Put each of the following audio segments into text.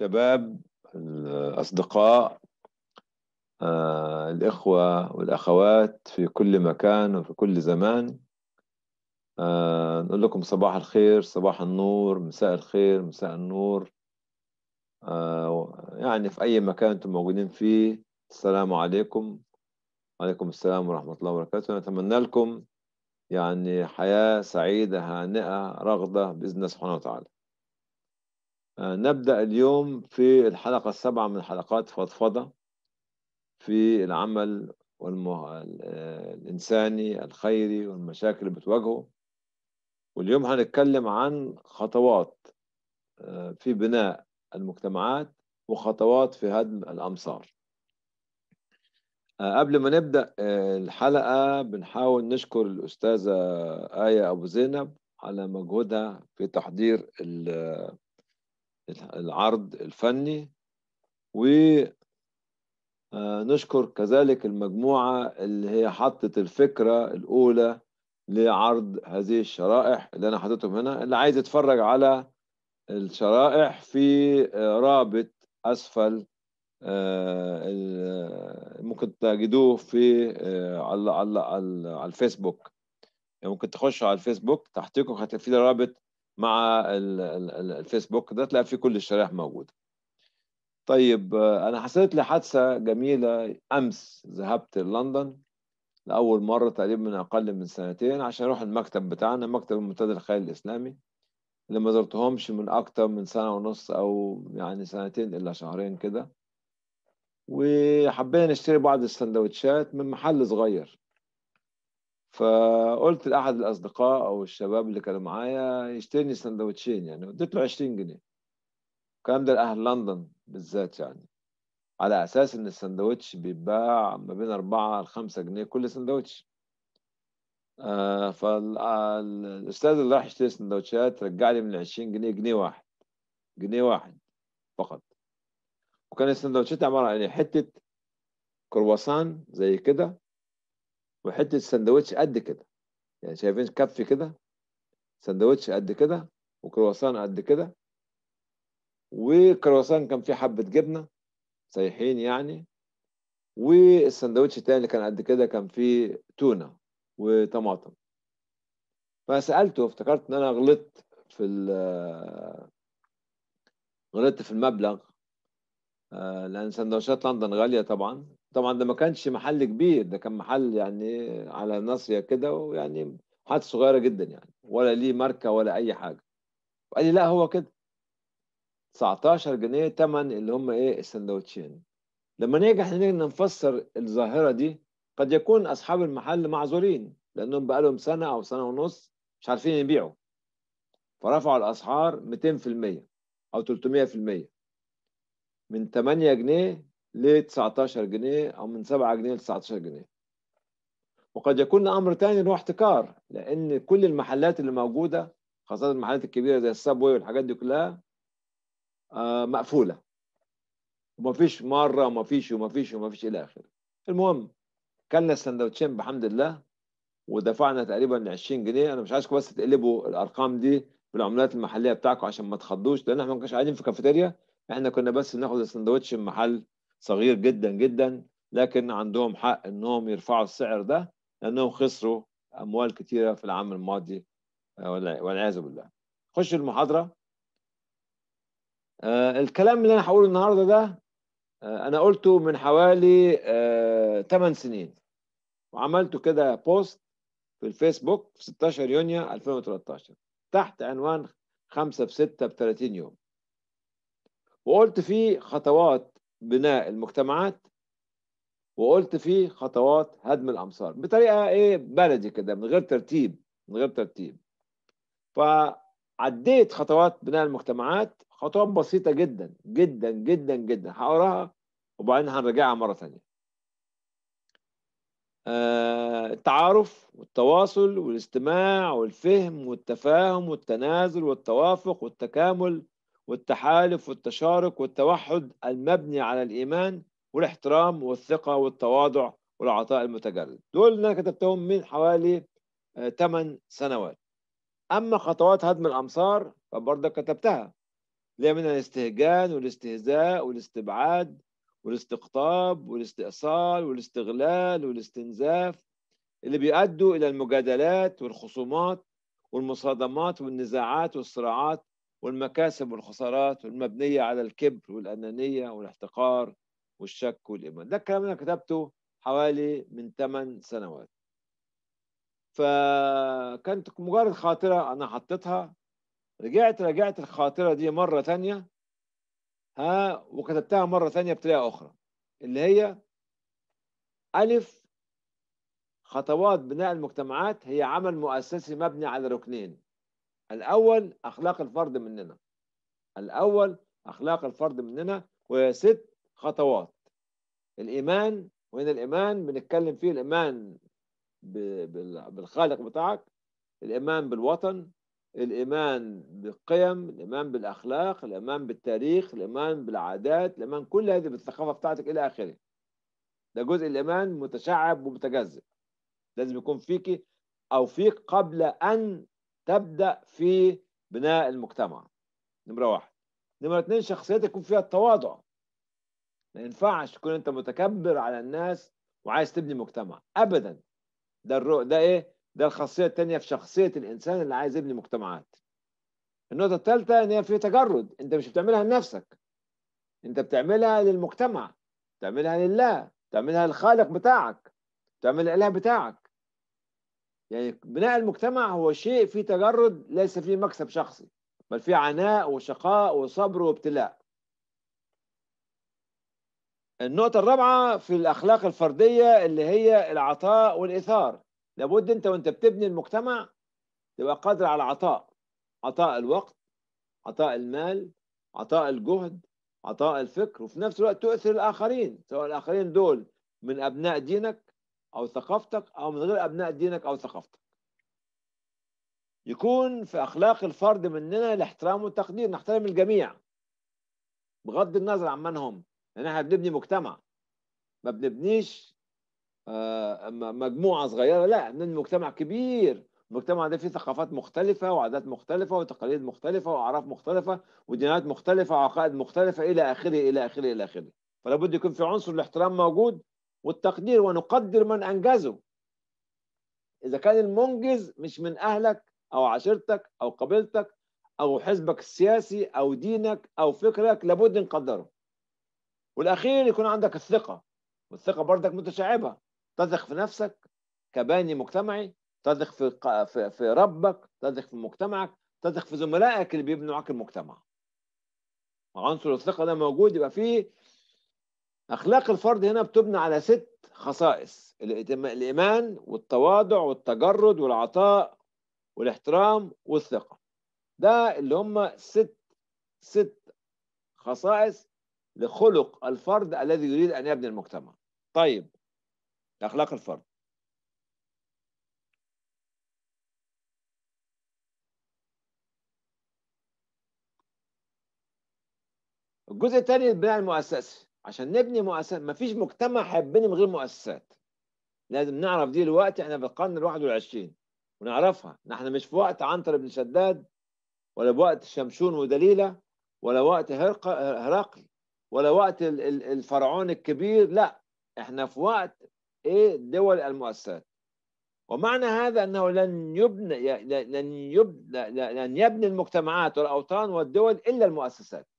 الشباب الأصدقاء آه، الإخوة والأخوات في كل مكان وفي كل زمان آه، نقول لكم صباح الخير صباح النور مساء الخير مساء النور آه، يعني في أي مكان أنتم موجودين فيه السلام عليكم وعليكم السلام ورحمة الله وبركاته نتمنى لكم يعني حياة سعيدة هانئة رغدة بإذن الله سبحانه وتعالى آه، نبدأ اليوم في الحلقة السابعة من حلقات فضفضة في العمل والمه... آه، الإنساني الخيري والمشاكل اللي بتواجهه واليوم هنتكلم عن خطوات آه، في بناء المجتمعات وخطوات في هدم الأمصار قبل ما نبدأ الحلقة بنحاول نشكر الأستاذة آية أبو زينب على مجهودها في تحضير العرض الفني ونشكر آه، كذلك المجموعة اللي هي حطت الفكرة الأولى لعرض هذه الشرائح اللي أنا حاطتهم هنا اللي عايز يتفرج على الشرائح في آه، رابط أسفل آه، ممكن تجدوه في على على على الفيسبوك يعني ممكن تخشوا على الفيسبوك تحتكم في رابط مع الفيسبوك ده تلاقي فيه كل الشرائح موجوده طيب آه، انا حصلت لي حادثه جميله امس ذهبت لندن لاول مره تقريبا من اقل من سنتين عشان اروح المكتب بتاعنا مكتب المنتدى الخيري الاسلامي اللي ما زرتهمش من اكتر من سنه ونص او يعني سنتين الا شهرين كده وحبينا نشتري بعض السندوتشات من محل صغير فقلت لاحد الاصدقاء او الشباب اللي كانوا معايا يشتري سندوتشين يعني اديت له 20 جنيه الكلام ده لاهل لندن بالذات يعني على اساس ان السندوتش بيتباع ما بين 4 ل 5 جنيه كل سندوتش آه فالاستاذ اللي راح يشتري سندوتشات رجع لي من 20 جنيه جنيه واحد جنيه واحد فقط وكان السندوتشات عباره عن يعني حته كرواسان زي كده وحته سندوتش قد كده يعني شايفين كف كده سندوتش قد كده وكرواسان قد كده وكرواسان كان فيه حبه جبنه سايحين يعني والسندوتش التاني اللي كان قد كده كان فيه تونه وطماطم فسالته افتكرت ان انا غلطت في غلطت في المبلغ آه، لان سندوتشات لندن غاليه طبعا طبعا ده ما كانش محل كبير ده كان محل يعني على ناصيه كده ويعني حاجات صغيره جدا يعني ولا ليه ماركه ولا اي حاجه وقال لي لا هو كده 19 جنيه تمن اللي هم ايه السندوتشين لما نيجي احنا نيجي نفسر الظاهره دي قد يكون اصحاب المحل معذورين لانهم بقى لهم سنه او سنه ونص مش عارفين يبيعوا فرفعوا الاسعار 200% او 300% من 8 جنيه ل 19 جنيه أو من 7 جنيه ل 19 جنيه وقد يكون أمر تاني هو احتكار لأن كل المحلات اللي موجودة خاصة المحلات الكبيرة زي السابوي والحاجات دي كلها آه، مقفولة ومفيش مرة ومفيش ومفيش ومفيش إلى آخره المهم كلنا السندوتشين بحمد الله ودفعنا تقريبا 20 جنيه انا مش عايزكم بس تقلبوا الارقام دي بالعملات المحليه بتاعكم عشان ما تخضوش لان احنا ما كناش قاعدين في كافيتيريا احنا كنا بس بناخد السندوتش من محل صغير جدا جدا لكن عندهم حق انهم يرفعوا السعر ده لانهم خسروا اموال كثيره في العام الماضي آه، والعياذ بالله. خش المحاضره. آه الكلام اللي انا هقوله النهارده ده آه انا قلته من حوالي آه 8 سنين وعملته كده بوست في الفيسبوك في 16 يونيو 2013 تحت عنوان 5 في 6 ب 30 يوم. وقلت فيه خطوات بناء المجتمعات وقلت فيه خطوات هدم الامصار بطريقه ايه بلدي كده من غير ترتيب من غير ترتيب فعديت خطوات بناء المجتمعات خطوات بسيطه جدا جدا جدا جدا هقراها وبعدين هنرجعها مره ثانيه آه، التعارف والتواصل والاستماع والفهم والتفاهم والتنازل والتوافق والتكامل والتحالف والتشارك والتوحد المبني على الإيمان والاحترام والثقة والتواضع والعطاء المتجرد دول أنا كتبتهم من حوالي 8 آه، سنوات أما خطوات هدم الأمصار فبرضك كتبتها اللي من الاستهجان والاستهزاء والاستبعاد والاستقطاب والاستئصال والاستغلال والاستنزاف اللي بيؤدوا إلى المجادلات والخصومات والمصادمات والنزاعات والصراعات والمكاسب والخسارات والمبنية على الكبر والأنانية والاحتقار والشك والإيمان ده الكلام أنا كتبته حوالي من 8 سنوات فكانت مجرد خاطرة أنا حطيتها رجعت رجعت الخاطرة دي مرة تانية ها وكتبتها مرة تانية بطريقة أخرى اللي هي ألف خطوات بناء المجتمعات هي عمل مؤسسي مبني على ركنين الأول أخلاق الفرد مننا الأول أخلاق الفرد مننا وهي ست خطوات الإيمان وهنا الإيمان بنتكلم فيه الإيمان بالخالق بتاعك الإيمان بالوطن الإيمان بالقيم الإيمان بالأخلاق الإيمان بالتاريخ الإيمان بالعادات الإيمان كل هذه بالثقافة بتاعتك إلى آخره ده جزء الإيمان متشعب ومتجزئ لازم يكون فيك أو فيك قبل أن تبدا في بناء المجتمع نمره واحد نمره اثنين شخصيتك يكون فيها التواضع ما ينفعش تكون انت متكبر على الناس وعايز تبني مجتمع ابدا ده الرؤ ده ايه ده الخاصيه الثانيه في شخصيه الانسان اللي عايز يبني مجتمعات النقطه الثالثه ان هي في تجرد انت مش بتعملها لنفسك انت بتعملها للمجتمع بتعملها لله بتعملها للخالق بتاعك بتعمل الاله بتاعك يعني بناء المجتمع هو شيء فيه تجرد ليس فيه مكسب شخصي بل فيه عناء وشقاء وصبر وابتلاء النقطة الرابعة في الأخلاق الفردية اللي هي العطاء والإيثار لابد أنت وأنت بتبني المجتمع تبقى قادر على العطاء عطاء الوقت عطاء المال عطاء الجهد عطاء الفكر وفي نفس الوقت تؤثر الآخرين سواء الآخرين دول من أبناء دينك او ثقافتك او من غير ابناء دينك او ثقافتك يكون في اخلاق الفرد مننا الاحترام والتقدير نحترم الجميع بغض النظر عن من هم لان احنا بنبني مجتمع ما بنبنيش آه، مجموعه صغيره لا بنبني مجتمع كبير المجتمع ده فيه ثقافات مختلفه وعادات مختلفه وتقاليد مختلفه واعراف مختلفه وديانات مختلفه وعقائد مختلفه الى اخره الى اخره الى اخره فلا بد يكون في عنصر الاحترام موجود والتقدير ونقدر من أنجزه إذا كان المنجز مش من أهلك أو عشيرتك أو قبيلتك أو حزبك السياسي أو دينك أو فكرك لابد نقدره والأخير يكون عندك الثقة والثقة بردك متشعبة تثق في نفسك كباني مجتمعي تثق في في, ربك تثق في مجتمعك تثق في زملائك اللي بيبنوا معاك المجتمع عنصر الثقة ده موجود يبقى فيه أخلاق الفرد هنا بتبنى على ست خصائص الإيمان والتواضع والتجرد والعطاء والاحترام والثقة ده اللي هم ست ست خصائص لخلق الفرد الذي يريد أن يبني المجتمع طيب أخلاق الفرد الجزء الثاني البناء المؤسسي عشان نبني مؤسسات ما فيش مجتمع هيبني من غير مؤسسات لازم نعرف دي الوقت احنا في القرن ال21 ونعرفها نحن مش في وقت عنتر بن شداد ولا بوقت شمشون ودليلة ولا وقت هرقل ولا وقت الفرعون الكبير لا احنا في وقت ايه دول المؤسسات ومعنى هذا انه لن يبنى لن يبنى لن يبني المجتمعات والاوطان والدول الا المؤسسات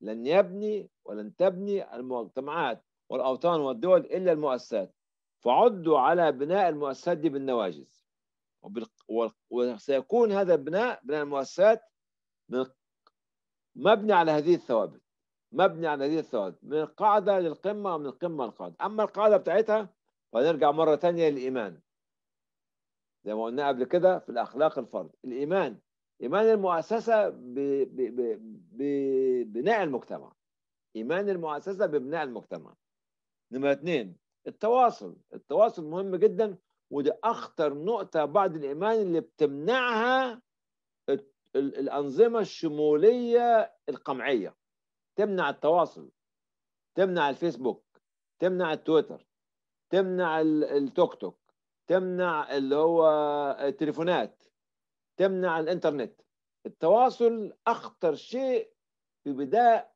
لن يبني ولن تبني المجتمعات والأوطان والدول إلا المؤسسات فعدوا على بناء المؤسسات دي بالنواجز وسيكون هذا البناء بناء المؤسسات مبني على هذه الثوابت مبني على هذه الثوابت من القاعدة للقمة ومن القمة للقاعدة أما القاعدة بتاعتها فنرجع مرة ثانية للإيمان زي ما قلنا قبل كده في الأخلاق الفرد الإيمان إيمان المؤسسة ببناء المجتمع إيمان المؤسسة ببناء المجتمع نمرة اثنين التواصل التواصل مهم جدا ودي أخطر نقطة بعد الإيمان اللي بتمنعها الأنظمة الشمولية القمعية تمنع التواصل تمنع الفيسبوك تمنع التويتر تمنع التوك توك تمنع اللي هو التليفونات تمنع الانترنت التواصل اخطر شيء في بداء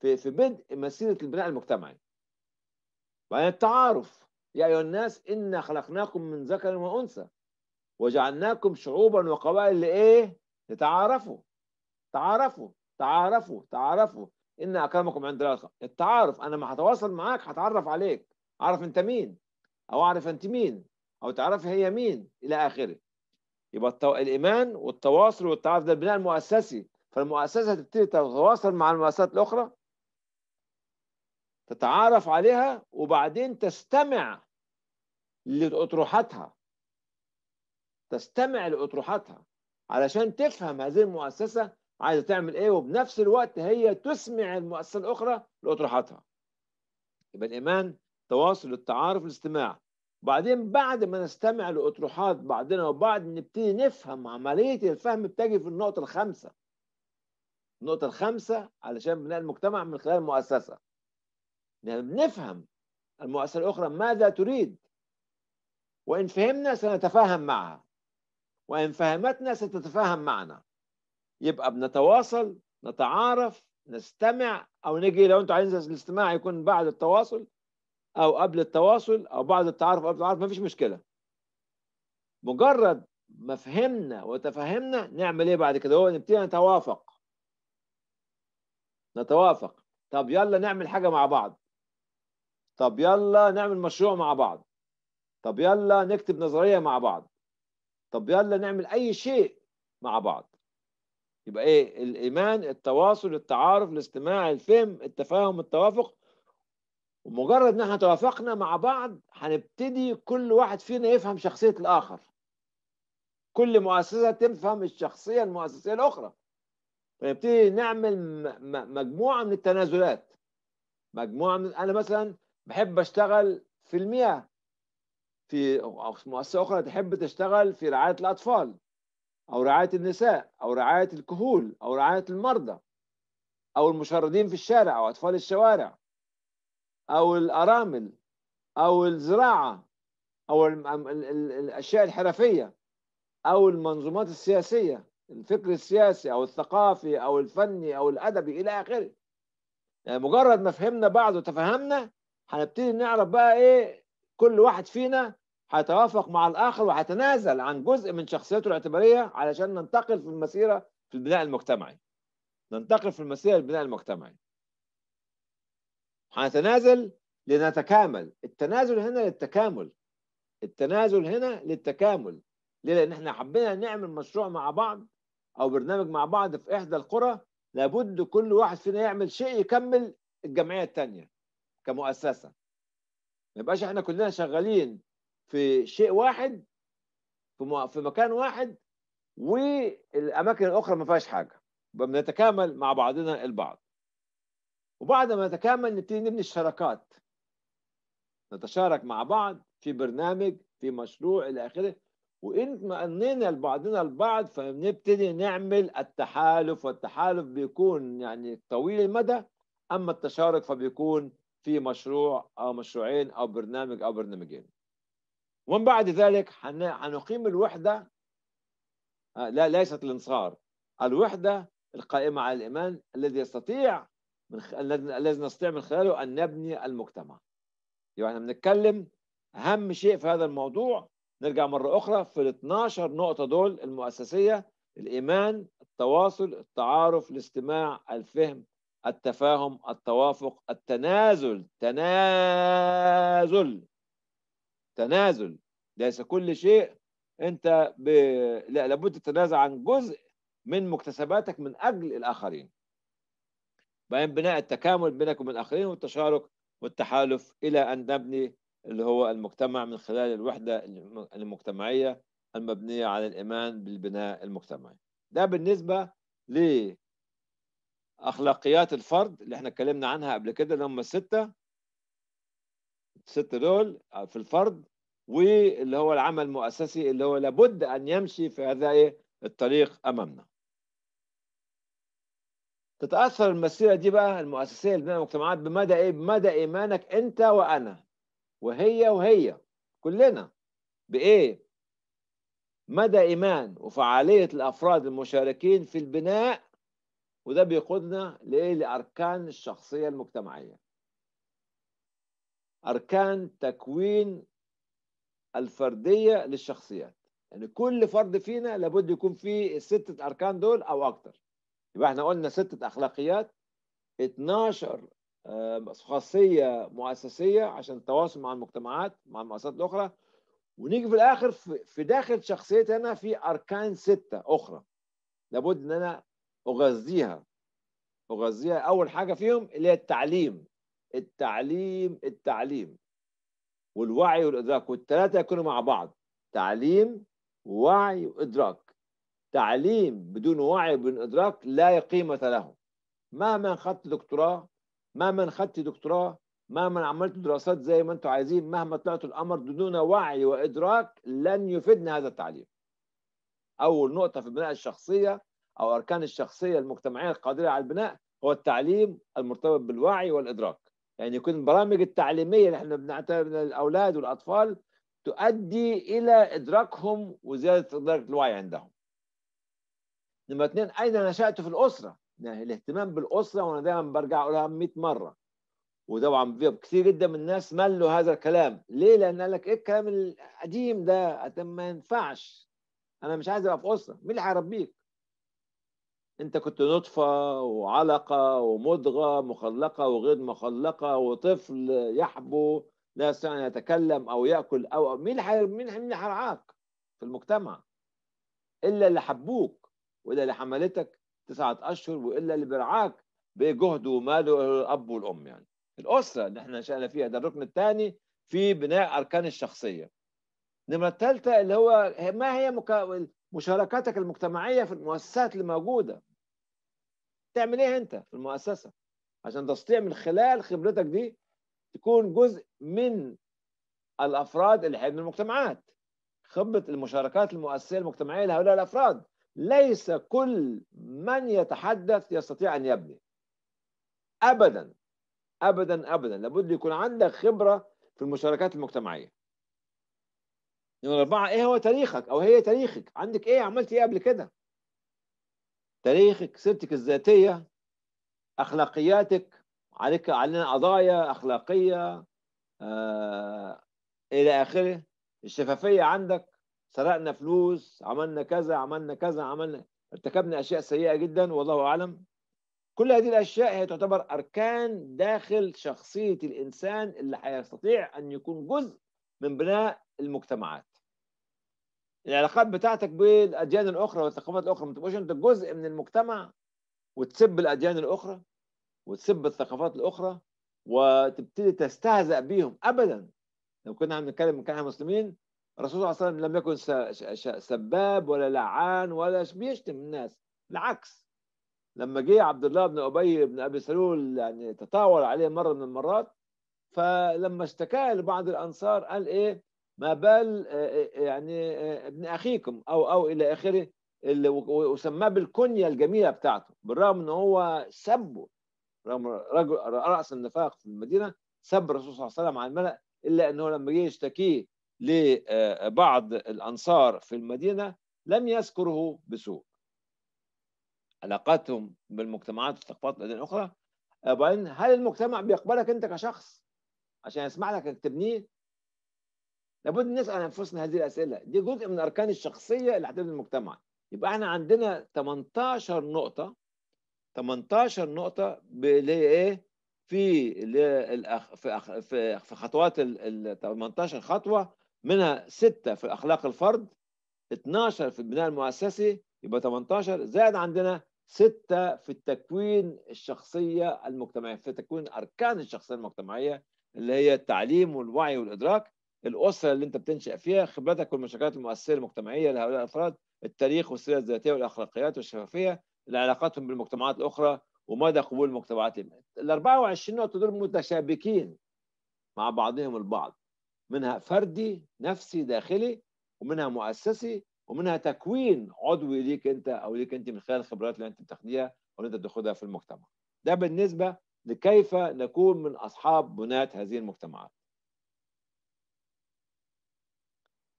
في في بدء مسيره البناء المجتمعي بعدين التعارف يا ايها الناس انا خلقناكم من ذكر وانثى وجعلناكم شعوبا وقبائل لايه لتعارفوا تعارفوا تعارفوا تعارفوا ان اكرمكم عند الله التعارف انا ما هتواصل معاك هتعرف عليك اعرف انت مين او اعرف انت مين او تعرفي هي مين الى اخره يبقى الايمان والتواصل والتعارف ده البناء المؤسسي فالمؤسسه تبتدي تتواصل مع المؤسسات الاخرى تتعارف عليها وبعدين تستمع لاطروحاتها تستمع لاطروحاتها علشان تفهم هذه المؤسسه عايزه تعمل ايه وبنفس الوقت هي تسمع المؤسسه الاخرى لاطروحاتها يبقى الايمان تواصل التعارف الاستماع وبعدين بعد ما نستمع لاطروحات بعضنا وبعض نبتدي نفهم عمليه الفهم بتجي في النقطه الخامسه النقطه الخامسه علشان بناء المجتمع من خلال المؤسسه يعني بنفهم المؤسسه الاخرى ماذا تريد وان فهمنا سنتفاهم معها وان فهمتنا ستتفاهم معنا يبقى بنتواصل نتعارف نستمع او نجي لو انتوا عايزين الاستماع يكون بعد التواصل او قبل التواصل او بعد التعارف او قبل التعارف مفيش مشكله مجرد ما فهمنا وتفهمنا نعمل ايه بعد كده هو نبتدي نتوافق نتوافق طب يلا نعمل حاجه مع بعض طب يلا نعمل مشروع مع بعض طب يلا نكتب نظريه مع بعض طب يلا نعمل اي شيء مع بعض يبقى ايه الايمان التواصل التعارف الاستماع الفهم التفاهم التوافق ومجرد ان احنا توافقنا مع بعض هنبتدي كل واحد فينا يفهم شخصيه الاخر كل مؤسسه تفهم الشخصيه المؤسسيه الاخرى فنبتدي نعمل مجموعه من التنازلات مجموعه من انا مثلا بحب اشتغل في المياه في مؤسسه اخرى تحب تشتغل في رعايه الاطفال او رعايه النساء او رعايه الكهول او رعايه المرضى او المشردين في الشارع او اطفال الشوارع او الارامل او الزراعه او الاشياء الحرفيه او المنظومات السياسيه الفكر السياسي او الثقافي او الفني او الادبي الى اخره يعني مجرد ما فهمنا بعض وتفهمنا هنبتدي نعرف بقى ايه كل واحد فينا هيتوافق مع الاخر وهيتنازل عن جزء من شخصيته الاعتباريه علشان ننتقل في المسيره في البناء المجتمعي ننتقل في المسيره البناء المجتمعي هنتنازل لنتكامل التنازل هنا للتكامل التنازل هنا للتكامل ليه لان احنا حبينا نعمل مشروع مع بعض او برنامج مع بعض في احدى القرى لابد كل واحد فينا يعمل شيء يكمل الجمعيه الثانيه كمؤسسه ما يبقاش احنا كلنا شغالين في شيء واحد في في مكان واحد والاماكن الاخرى ما فيهاش حاجه بنتكامل مع بعضنا البعض وبعد ما نتكامل نبتدي نبني الشراكات نتشارك مع بعض في برنامج في مشروع الى اخره وان اطمئنينا لبعضنا البعض فبنبتدي نعمل التحالف والتحالف بيكون يعني طويل المدى اما التشارك فبيكون في مشروع او مشروعين او برنامج او برنامجين ومن بعد ذلك هنقيم الوحده آه، لا ليست الانصار الوحده القائمه على الايمان الذي يستطيع خ... الذي نستطيع من خلاله أن نبني المجتمع يبقى احنا بنتكلم أهم شيء في هذا الموضوع نرجع مرة أخرى في ال 12 نقطة دول المؤسسية الإيمان التواصل التعارف الاستماع الفهم التفاهم التوافق التنازل تنازل تنازل ليس كل شيء انت ب... لا لابد تتنازل عن جزء من مكتسباتك من اجل الاخرين بين بناء التكامل بينك وبين الاخرين والتشارك والتحالف الى ان نبني اللي هو المجتمع من خلال الوحده المجتمعيه المبنيه على الايمان بالبناء المجتمعي. ده بالنسبه ل اخلاقيات الفرد اللي احنا اتكلمنا عنها قبل كده اللي هم السته الست دول في الفرد واللي هو العمل المؤسسي اللي هو لابد ان يمشي في هذا إيه؟ الطريق امامنا تتاثر المسيره دي بقى المؤسسيه لبناء المجتمعات بمدى ايه؟ بمدى ايمانك انت وانا وهي وهي كلنا بايه؟ مدى ايمان وفعاليه الافراد المشاركين في البناء وده بيقودنا لايه؟ لاركان الشخصيه المجتمعيه. اركان تكوين الفرديه للشخصيات. يعني كل فرد فينا لابد يكون فيه الستة أركان دول أو أكتر يبقى احنا قلنا ستة أخلاقيات 12 خاصية مؤسسية عشان التواصل مع المجتمعات مع المؤسسات الأخرى ونيجي في الآخر في داخل شخصيتي أنا في أركان ستة أخرى لابد إن أنا أغذيها أغذيها أول حاجة فيهم اللي هي التعليم التعليم التعليم والوعي والإدراك والثلاثة يكونوا مع بعض تعليم ووعي وإدراك تعليم بدون وعي بدون إدراك لا قيمة له ما من خدت دكتوراه ما من خدت دكتوراه مهما عملت دراسات زي ما انتم عايزين مهما طلعتوا الامر بدون وعي وادراك لن يفيدنا هذا التعليم. اول نقطه في بناء الشخصيه او اركان الشخصيه المجتمعيه القادره على البناء هو التعليم المرتبط بالوعي والادراك. يعني يكون البرامج التعليميه اللي احنا بنعتبر الاولاد والاطفال تؤدي الى ادراكهم وزياده درجه الوعي عندهم. نمرة اثنين أين نشأت في الأسرة يعني الاهتمام بالأسرة وأنا دايما برجع أقولها 100 مرة وطبعا كثير جدا من الناس ملوا هذا الكلام ليه لأن قال لك إيه الكلام القديم ده ما ينفعش أنا مش عايز أبقى في أسرة مين اللي هيربيك انت كنت نطفة وعلقة ومضغة مخلقة وغير مخلقة وطفل يحبو لا يستطيع ان يتكلم او ياكل او مين اللي مين اللي هيرعاك في المجتمع الا اللي حبوك والا اللي حملتك تسعه اشهر والا اللي برعاك بجهده وماله الاب والام يعني الاسره اللي احنا نشأنا فيها ده الركن الثاني في بناء اركان الشخصيه النمره الثالثه اللي هو ما هي مكا... مشاركاتك المجتمعيه في المؤسسات اللي موجوده تعمل ايه انت في المؤسسه عشان تستطيع من خلال خبرتك دي تكون جزء من الافراد اللي هيبنوا المجتمعات خبره المشاركات المؤسسيه المجتمعيه لهؤلاء الافراد ليس كل من يتحدث يستطيع أن يبني أبدا أبدا أبدا لابد يكون عندك خبرة في المشاركات المجتمعية نمرة أربعة إيه هو تاريخك أو هي تاريخك عندك إيه عملت إيه قبل كده تاريخك سيرتك الذاتية أخلاقياتك عليك علينا قضايا أخلاقية آه إلى آخره الشفافية عندك سرقنا فلوس عملنا كذا عملنا كذا عملنا ارتكبنا اشياء سيئه جدا والله اعلم كل هذه الاشياء هي تعتبر اركان داخل شخصيه الانسان اللي هيستطيع ان يكون جزء من بناء المجتمعات العلاقات بتاعتك بالاديان الاخرى والثقافات الاخرى ما تبقاش انت جزء من المجتمع وتسب الاديان الاخرى وتسب الثقافات الاخرى وتبتدي تستهزأ بيهم ابدا لو كنا بنتكلم من كان مسلمين الرسول صلى الله عليه وسلم لم يكن سباب ولا لعان ولا بيشتم الناس بالعكس لما جه عبد الله بن ابي بن ابي سلول يعني تطاول عليه مره من المرات فلما اشتكى لبعض الانصار قال ايه ما بال آه، آه، يعني آه، ابن اخيكم او او الى اخره اللي وسماه بالكنيه الجميله بتاعته بالرغم ان هو سبه رغم رجل راس النفاق في المدينه سب الرسول صلى الله عليه وسلم على الملأ الا انه لما جه يشتكيه لبعض الأنصار في المدينة لم يذكره بسوء علاقاتهم بالمجتمعات والثقافات الأديان الأخرى وبعدين هل المجتمع بيقبلك أنت كشخص عشان يسمع لك تبنيه لابد نسأل أنفسنا هذه الأسئلة دي جزء من أركان الشخصية اللي هتبني المجتمع يبقى احنا عندنا 18 نقطة 18 نقطة اللي هي ايه في في في خطوات ال 18 خطوة منها ستة في أخلاق الفرد 12 في البناء المؤسسي يبقى 18 زائد عندنا ستة في التكوين الشخصية المجتمعية في تكوين أركان الشخصية المجتمعية اللي هي التعليم والوعي والإدراك الأسرة اللي أنت بتنشأ فيها خبرتك والمشاركات المؤسسية المجتمعية لهؤلاء الأفراد التاريخ والسيرة الذاتية والأخلاقيات والشفافية العلاقاتهم بالمجتمعات الأخرى ومدى قبول المجتمعات ال 24 نقطة دول متشابكين مع بعضهم البعض منها فردي نفسي داخلي ومنها مؤسسي ومنها تكوين عضوي ليك انت او ليك انت من خلال الخبرات اللي انت بتاخديها او اللي انت بتاخدها في المجتمع. ده بالنسبه لكيف نكون من اصحاب بناة هذه المجتمعات.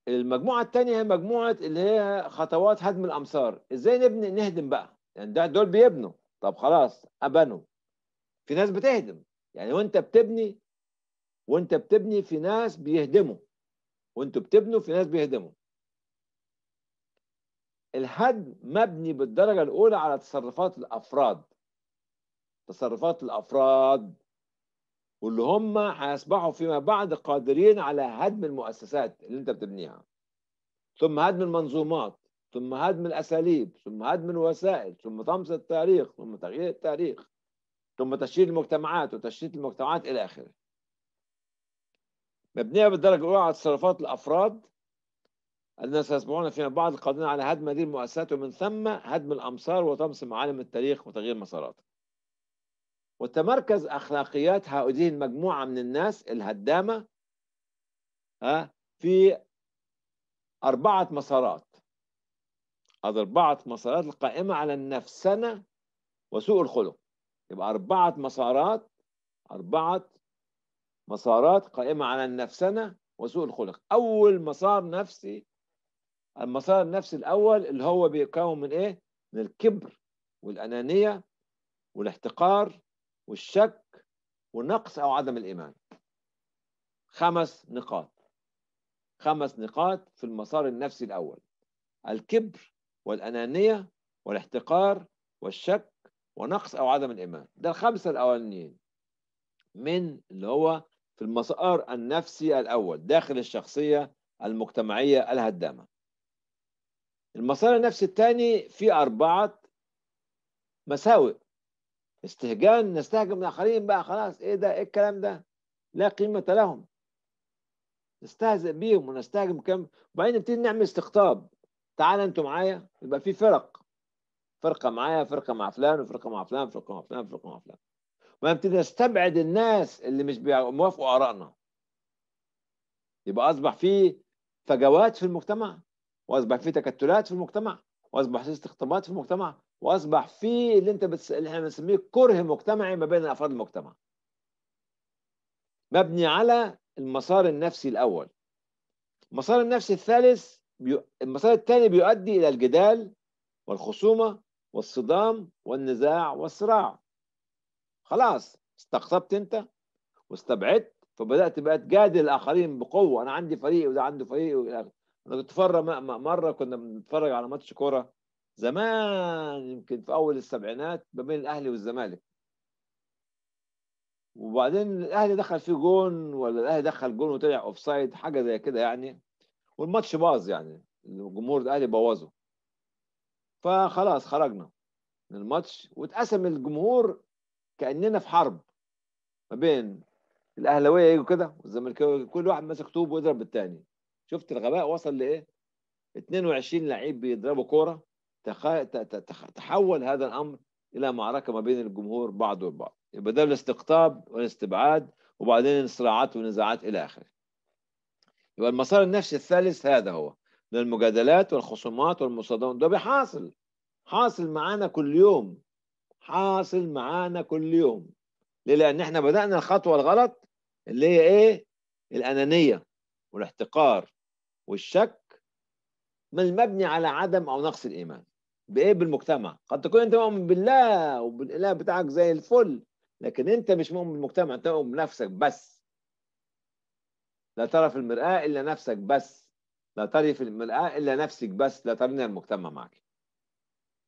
المجموعه الثانيه هي مجموعه اللي هي خطوات هدم الامصار، ازاي نبني نهدم بقى؟ يعني ده دول بيبنوا، طب خلاص بنوا. في ناس بتهدم، يعني وانت بتبني وانت بتبني في ناس بيهدموا وانتوا بتبنوا في ناس بيهدموا الهدم مبني بالدرجة الأولى على تصرفات الأفراد تصرفات الأفراد واللي هم هيصبحوا فيما بعد قادرين على هدم المؤسسات اللي انت بتبنيها ثم هدم المنظومات ثم هدم الأساليب ثم هدم الوسائل ثم طمس التاريخ ثم تغيير التاريخ ثم تشييد المجتمعات وتشتيت المجتمعات إلى آخره مبنية بالدرجة الأولى على تصرفات الأفراد الذين سيصبحون فيما بعد قادرين على هدم هذه المؤسسات ومن ثم هدم الأمصار وطمس معالم التاريخ وتغيير مساراتها. وتمركز أخلاقيات هذه المجموعة من الناس الهدامة ها في أربعة مسارات هذه أربعة مسارات القائمة على النفسنة وسوء الخلق يبقى أربعة مسارات أربعة مسارات قائمة على النفسنة وسوء الخلق أول مسار نفسي المسار النفسي الأول اللي هو بيتكون من إيه؟ من الكبر والأنانية والاحتقار والشك والنقص أو عدم الإيمان خمس نقاط خمس نقاط في المسار النفسي الأول الكبر والأنانية والاحتقار والشك ونقص أو عدم الإيمان ده الخمسة الأولانيين من اللي هو في المسار النفسي الأول داخل الشخصية المجتمعية الهدامة المسار النفسي الثاني في أربعة مساوئ استهجان نستهجن الآخرين بقى خلاص إيه ده إيه الكلام ده لا قيمة لهم نستهزئ بيهم ونستهجم كم وبعدين نبتدي نعمل استقطاب تعال انتوا معايا يبقى في فرق فرقه معايا فرقه مع فلان وفرقه مع فلان فرقه مع فلان فرقه مع فلان وابتدي استبعد الناس اللي مش بيوافقوا ارائنا يبقى اصبح في فجوات في المجتمع واصبح في تكتلات في المجتمع واصبح في استقطابات في المجتمع واصبح في اللي انت بتس... اللي احنا بنسميه كره مجتمعي ما بين افراد المجتمع مبني على المسار النفسي الاول المسار النفسي الثالث بي... المسار الثاني بيؤدي الى الجدال والخصومه والصدام والنزاع والصراع خلاص استقطبت انت واستبعدت فبدات بقى تجادل الاخرين بقوه انا عندي فريق وده عنده فريق والى اخره انا كنت مره كنا بنتفرج على ماتش كوره زمان يمكن في اول السبعينات ما بين الاهلي والزمالك وبعدين الاهلي دخل فيه جون ولا الاهلي دخل جون وطلع اوف سايد حاجه زي كده يعني والماتش باظ يعني الجمهور الاهلي بوظه فخلاص خرجنا من الماتش واتقسم الجمهور كاننا في حرب ما بين الاهلاويه يجوا كده والزملكاويه كل واحد ماسك طوب ويضرب الثاني شفت الغباء وصل لايه 22 لعيب بيضربوا كوره تخ... تخ... تحول هذا الامر الى معركه ما بين الجمهور بعض والبعض يبقى ده الاستقطاب والاستبعاد وبعدين الصراعات والنزاعات الى اخره يبقى المسار النفسي الثالث هذا هو من المجادلات والخصومات والمصادمات ده بيحاصل حاصل معانا كل يوم حاصل معانا كل يوم ليه لان احنا بدانا الخطوه الغلط اللي هي ايه الانانيه والاحتقار والشك من المبني على عدم او نقص الايمان بايه بالمجتمع قد تكون انت مؤمن بالله وبالاله بتاعك زي الفل لكن انت مش مؤمن بالمجتمع انت مؤمن بنفسك بس لا ترى في المرآة إلا نفسك بس لا تري في المرآة إلا نفسك بس لا ترني المجتمع معك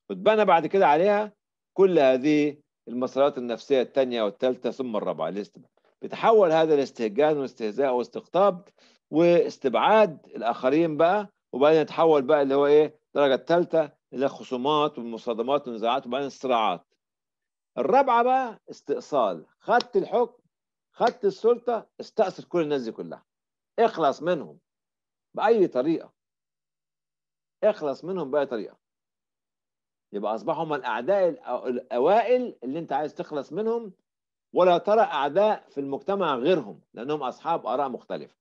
وتبنى بعد كده عليها كل هذه المسارات النفسية الثانية والثالثة ثم الرابعة الاستبعاد بيتحول هذا الاستهجان والاستهزاء واستقطاب واستبعاد الآخرين بقى وبعدين يتحول بقى اللي هو إيه الدرجة الثالثة إلى خصومات ومصادمات ونزاعات وبعدين الصراعات الرابعة بقى استئصال خدت الحكم خدت السلطة استأصل كل الناس دي كلها اخلص منهم بأي طريقة اخلص منهم بأي طريقة يبقى اصبحوا هم الاعداء الاوائل اللي انت عايز تخلص منهم ولا ترى اعداء في المجتمع غيرهم لانهم اصحاب اراء مختلفه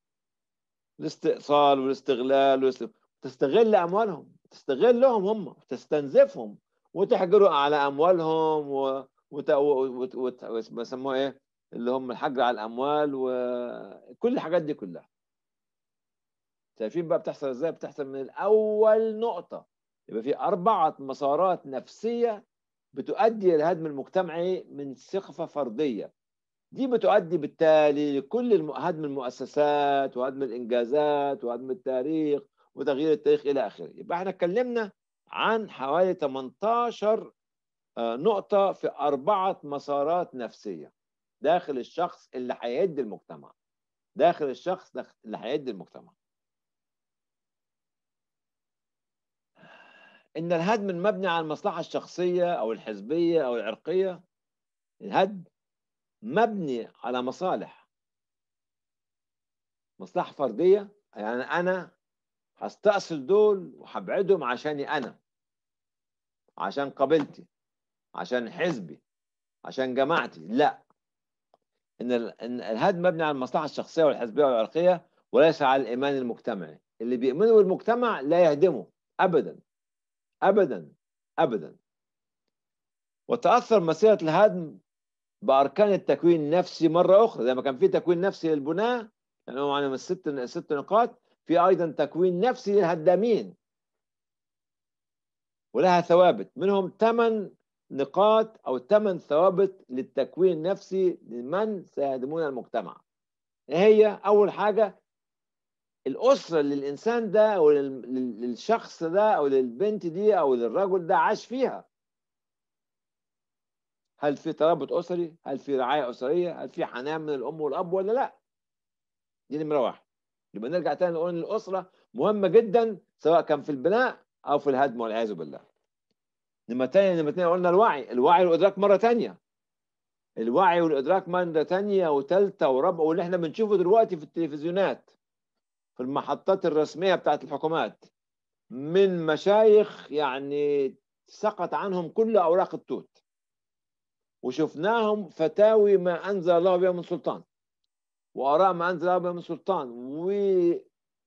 الاستئصال والاستغلال تستغل اموالهم تستغلهم هم وتستنزفهم وتحجروا على اموالهم و... وت... وت... وت... ويسموها ايه اللي هم الحجر على الاموال وكل الحاجات دي كلها شايفين بقى بتحصل ازاي بتحصل من الاول نقطه يبقى في أربعة مسارات نفسية بتؤدي إلى هدم المجتمعي من ثقافة فردية دي بتؤدي بالتالي لكل هدم المؤسسات وهدم الإنجازات وهدم التاريخ وتغيير التاريخ إلى آخره يبقى احنا اتكلمنا عن حوالي 18 آه، نقطة في أربعة مسارات نفسية داخل الشخص اللي هيهد المجتمع داخل الشخص اللي هيهد المجتمع ان الهدم المبني على المصلحه الشخصيه او الحزبيه او العرقيه الهدم مبني على مصالح مصلحه فرديه يعني انا هستأصل دول وهبعدهم عشاني انا عشان قبيلتي عشان حزبي عشان جماعتي لا ان الهدم مبني على المصلحه الشخصيه والحزبيه والعرقيه وليس على الايمان المجتمعي اللي بيؤمنوا بالمجتمع لا يهدمه ابدا أبدا أبدا وتأثر مسيرة الهدم بأركان التكوين النفسي مرة أخرى زي ما كان في تكوين نفسي للبناء يعني هو معنا من الست ست نقاط في أيضا تكوين نفسي للهدامين ولها ثوابت منهم ثمان نقاط أو ثمان ثوابت للتكوين النفسي لمن سيهدمون المجتمع هي أول حاجة الاسره اللي الانسان ده او للشخص ده او للبنت دي او للرجل ده عاش فيها هل في ترابط اسري هل في رعايه اسريه هل في حنان من الام والاب ولا لا دي نمره واحد يبقى نرجع تاني نقول ان الاسره مهمه جدا سواء كان في البناء او في الهدم والعياذ بالله نمره تانية نمره تانية قلنا الوعي الوعي والادراك مره تانية الوعي والادراك مره تانية وثالثه ورابعه واللي احنا بنشوفه دلوقتي في التلفزيونات في المحطات الرسمية بتاعت الحكومات من مشايخ يعني سقط عنهم كل أوراق التوت وشفناهم فتاوي ما أنزل الله بها من سلطان وآراء ما أنزل الله بها من سلطان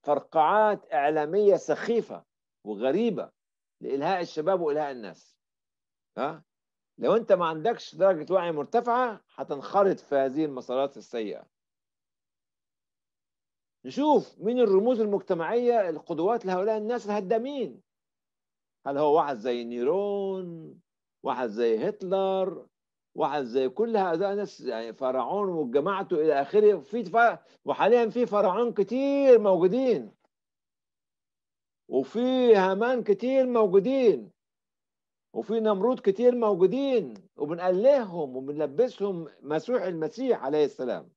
وفرقعات إعلامية سخيفة وغريبة لإلهاء الشباب وإلهاء الناس ها لو أنت ما عندكش درجة وعي مرتفعة هتنخرط في هذه المسارات السيئة نشوف مين الرموز المجتمعية القدوات لهؤلاء الناس الهدامين هل هو واحد زي نيرون واحد زي هتلر واحد زي كل هؤلاء الناس يعني فرعون وجماعته إلى آخره في وحاليا في فرعون كتير موجودين وفي هامان كتير موجودين وفي نمرود كتير موجودين وبنقلهم وبنلبسهم مسوح المسيح عليه السلام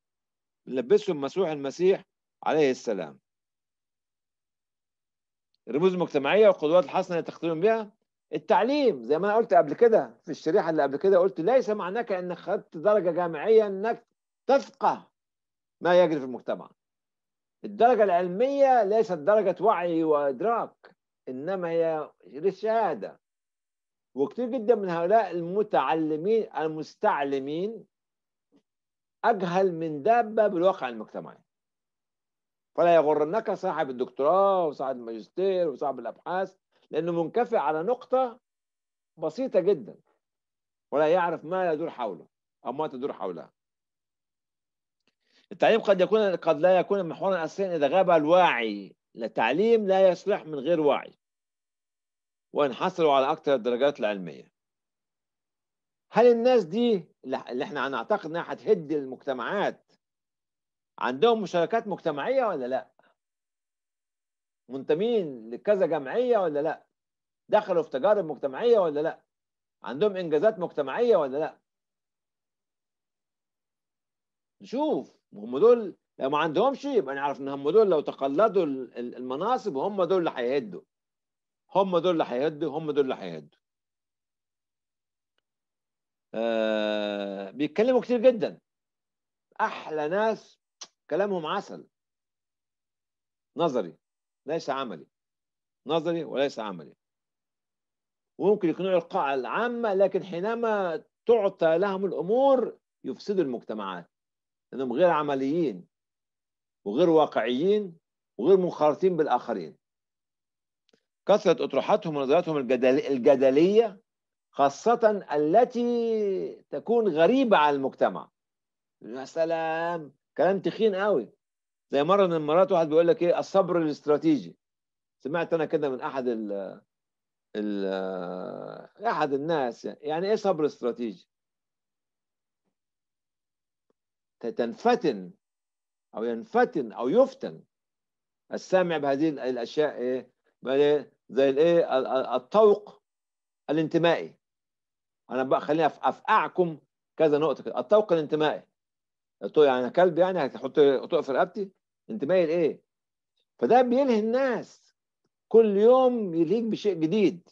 بنلبسهم مسوح المسيح عليه السلام الرموز المجتمعيه والقدوات الحسنه اللي تختم بها التعليم زي ما انا قلت قبل كده في الشريحه اللي قبل كده قلت ليس معناك انك خدت درجه جامعيه انك تفقه ما يجري في المجتمع الدرجه العلميه ليست درجه وعي وادراك انما هي للشهادة وكثير جدا من هؤلاء المتعلمين المستعلمين اجهل من دابه بالواقع المجتمعي فلا يغرنك صاحب الدكتوراه وصاحب الماجستير وصاحب الابحاث لانه منكفئ على نقطه بسيطه جدا ولا يعرف ما يدور حوله او ما تدور حولها التعليم قد يكون قد لا يكون محورا اساسيا اذا غاب الواعي التعليم لا يصلح من غير وعي وان حصلوا على اكثر الدرجات العلميه هل الناس دي اللي احنا هنعتقد انها هتهد المجتمعات عندهم مشاركات مجتمعيه ولا لا منتمين لكذا جمعيه ولا لا دخلوا في تجارب مجتمعيه ولا لا عندهم انجازات مجتمعيه ولا لا نشوف هم دول لو ما عندهمش يبقى نعرف ان هم دول لو تقلدوا المناصب هم دول اللي هيهدوا هم دول اللي هيهدوا هم دول اللي هيهدوا آه بيتكلموا كتير جدا احلى ناس كلامهم عسل نظري ليس عملي نظري وليس عملي وممكن يقنعوا القاعة العامة لكن حينما تعطى لهم الأمور يفسدوا المجتمعات لأنهم غير عمليين وغير واقعيين وغير منخرطين بالآخرين كثرة أطروحاتهم ونظراتهم الجدلية خاصة التي تكون غريبة على المجتمع يا سلام كلام تخين قوي زي مره من المرات واحد بيقول لك ايه الصبر الاستراتيجي سمعت انا كده من احد ال ال احد الناس يعني ايه صبر استراتيجي تنفتن او ينفتن او يفتن السامع بهذه الاشياء ايه, إيه؟ زي الايه الطوق الانتمائي انا بقى خليني افقعكم كذا نقطه كده الطوق الانتمائي قلت له يعني كلب يعني هتحط تقف في رقبتي انت مايل ايه فده بيلهي الناس كل يوم يلهيك بشيء جديد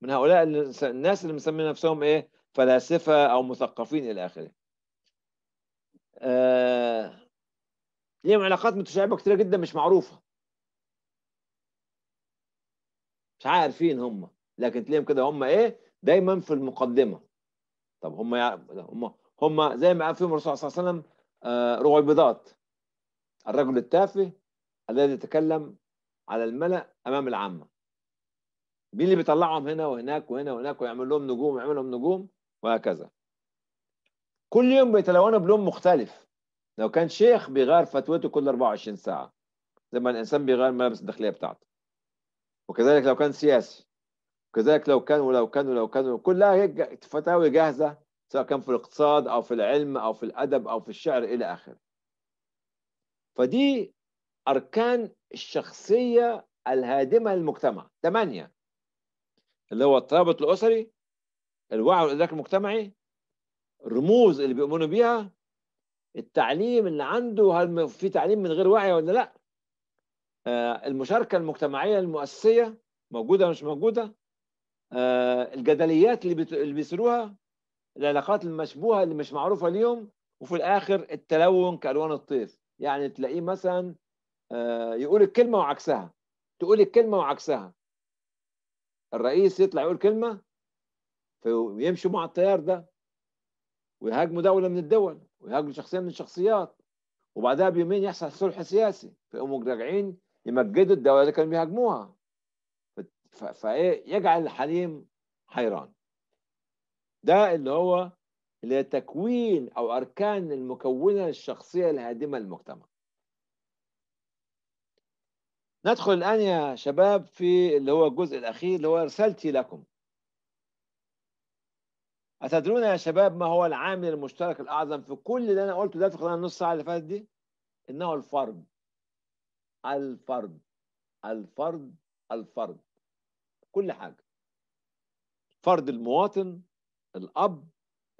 من هؤلاء الناس اللي مسمين نفسهم ايه فلاسفه او مثقفين الى اخره آه ليهم علاقات متشعبه كتير جدا مش معروفه مش عارفين هم لكن تلاقيهم كده هم ايه دايما في المقدمه طب هم هم هم زي ما قال فيهم الرسول صلى الله عليه وسلم آه، رغيبضات الرجل التافه الذي يتكلم على الملأ أمام العامة مين اللي بيطلعهم هنا وهناك وهنا وهناك ويعمل لهم نجوم ويعمل لهم نجوم وهكذا كل يوم بيتلونوا بلون مختلف لو كان شيخ بيغير فتوته كل 24 ساعة زي ما الإنسان بيغير ملابس الداخلية بتاعته وكذلك لو كان سياسي وكذلك لو كان ولو كان ولو كان كلها هيك فتاوي جاهزة سواء كان في الاقتصاد او في العلم او في الادب او في الشعر الى اخره فدي اركان الشخصيه الهادمه للمجتمع ثمانيه اللي هو الترابط الاسري الوعي والادراك المجتمعي الرموز اللي بيؤمنوا بيها التعليم اللي عنده هل في تعليم من غير وعي ولا لا آه المشاركه المجتمعيه المؤسسيه موجوده مش موجوده آه الجدليات اللي, بت... اللي بيسروها العلاقات المشبوهه اللي مش معروفه ليهم وفي الاخر التلون كالوان الطيف يعني تلاقيه مثلا آه، يقول الكلمه وعكسها تقول الكلمه وعكسها الرئيس يطلع يقول كلمه فيمشوا مع التيار ده ويهاجموا دوله من الدول ويهاجموا شخصيه من الشخصيات وبعدها بيومين يحصل صلح سياسي فيقوموا راجعين يمجدوا الدوله اللي كانوا بيهاجموها فايه يجعل الحليم حيران ده اللي هو اللي هي تكوين او اركان المكونه الشخصيه الهادمه للمجتمع ندخل الان يا شباب في اللي هو الجزء الاخير اللي هو رسالتي لكم أتدرون يا شباب ما هو العامل المشترك الأعظم في كل اللي أنا قلته ده في خلال النص ساعة اللي فاتت دي؟ إنه الفرد. الفرد الفرد الفرد كل حاجة. فرد المواطن الاب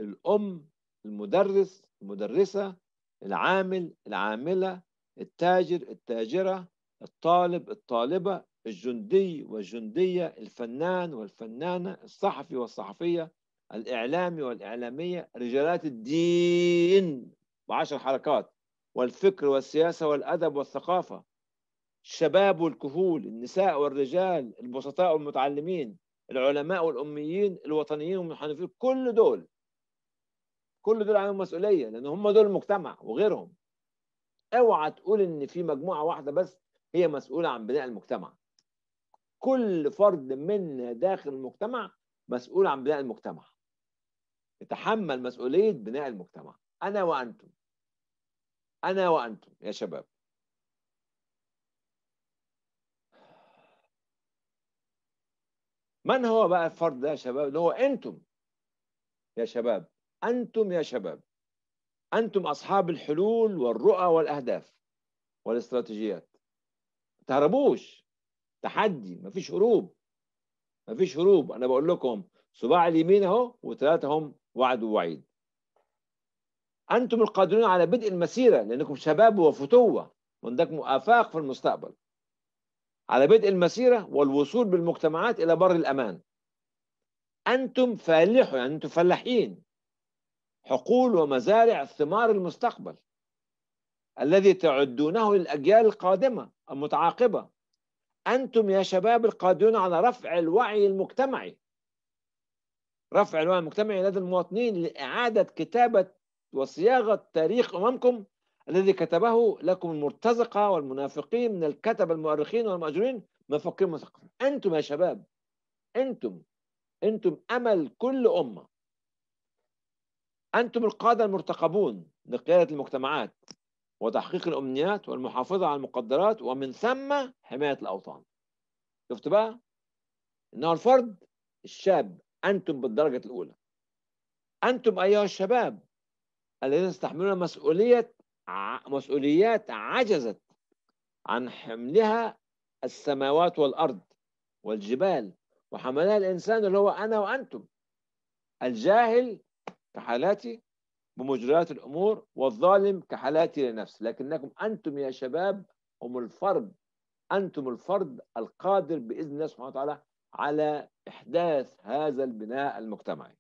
الام المدرس المدرسه العامل العامله التاجر التاجره الطالب الطالبه الجندي والجنديه الفنان والفنانه الصحفي والصحفيه الاعلامي والاعلاميه رجالات الدين بعشر حركات والفكر والسياسه والادب والثقافه الشباب والكهول النساء والرجال البسطاء والمتعلمين العلماء والاميين الوطنيين والمحنفين كل دول كل دول عليهم مسؤوليه لان هم دول المجتمع وغيرهم اوعى تقول ان في مجموعه واحده بس هي مسؤوله عن بناء المجتمع كل فرد منا داخل المجتمع مسؤول عن بناء المجتمع يتحمل مسؤوليه بناء المجتمع انا وانتم انا وانتم يا شباب من هو بقى الفرد ده يا شباب اللي هو انتم يا شباب انتم يا شباب انتم اصحاب الحلول والرؤى والاهداف والاستراتيجيات تهربوش تحدي مفيش هروب مفيش هروب انا بقول لكم صباع اليمين اهو وثلاثه هم وعد ووعيد انتم القادرون على بدء المسيره لانكم شباب وفتوه وعندكم افاق في المستقبل على بدء المسيرة والوصول بالمجتمعات إلى بر الأمان أنتم فالحوا يعني أنتم فلاحين حقول ومزارع ثمار المستقبل الذي تعدونه للأجيال القادمة المتعاقبة أنتم يا شباب القادرون على رفع الوعي المجتمعي رفع الوعي المجتمعي لدى المواطنين لإعادة كتابة وصياغة تاريخ أمامكم الذي كتبه لكم المرتزقة والمنافقين من الكتب المؤرخين والمأجورين مفكرين مثقفين أنتم يا شباب أنتم أنتم أمل كل أمة أنتم القادة المرتقبون لقيادة المجتمعات وتحقيق الأمنيات والمحافظة على المقدرات ومن ثم حماية الأوطان شفت بقى إنه الفرد الشاب أنتم بالدرجة الأولى أنتم أيها الشباب الذين تستحملون مسؤولية مسؤوليات عجزت عن حملها السماوات والأرض والجبال وحملها الإنسان اللي هو أنا وأنتم الجاهل كحالاتي بمجريات الأمور والظالم كحالاتي لنفسي لكنكم أنتم يا شباب هم الفرد أنتم الفرد القادر بإذن الله سبحانه وتعالى على إحداث هذا البناء المجتمعي